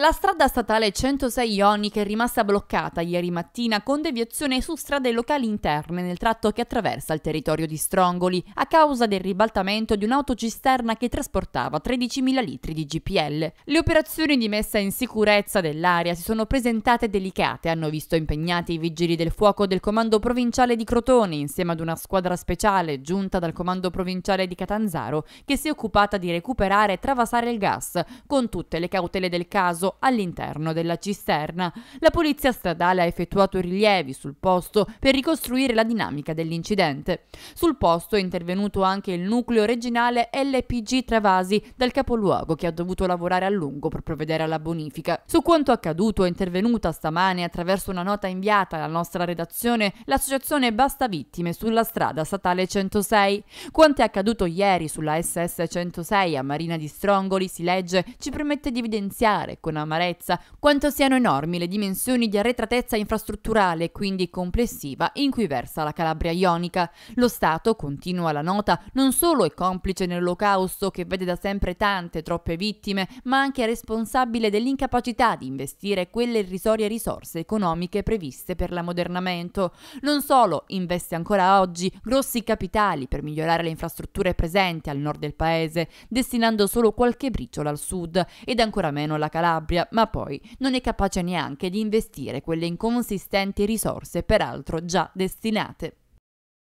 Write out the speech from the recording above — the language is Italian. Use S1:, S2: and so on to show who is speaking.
S1: La strada statale 106 Ioniche è rimasta bloccata ieri mattina con deviazione su strade locali interne nel tratto che attraversa il territorio di Strongoli a causa del ribaltamento di un'autocisterna che trasportava 13.000 litri di GPL. Le operazioni di messa in sicurezza dell'area si sono presentate delicate, hanno visto impegnati i vigili del fuoco del comando provinciale di Crotone insieme ad una squadra speciale giunta dal comando provinciale di Catanzaro che si è occupata di recuperare e travasare il gas con tutte le cautele del caso all'interno della cisterna. La polizia stradale ha effettuato rilievi sul posto per ricostruire la dinamica dell'incidente. Sul posto è intervenuto anche il nucleo regionale LPG Travasi dal capoluogo che ha dovuto lavorare a lungo per provvedere alla bonifica. Su quanto accaduto è intervenuta stamane attraverso una nota inviata alla nostra redazione l'associazione Basta Vittime sulla strada statale 106. Quanto è accaduto ieri sulla SS 106 a Marina di Strongoli si legge ci permette di evidenziare con amarezza quanto siano enormi le dimensioni di arretratezza infrastrutturale e quindi complessiva in cui versa la Calabria ionica. Lo Stato, continua la nota, non solo è complice nell'olocausto che vede da sempre tante, troppe vittime, ma anche responsabile dell'incapacità di investire quelle irrisorie risorse economiche previste per l'ammodernamento. Non solo investe ancora oggi grossi capitali per migliorare le infrastrutture presenti al nord del paese, destinando solo qualche briciola al sud ed ancora meno alla Calabria propria, ma poi non è capace neanche di investire quelle inconsistenti risorse peraltro già destinate.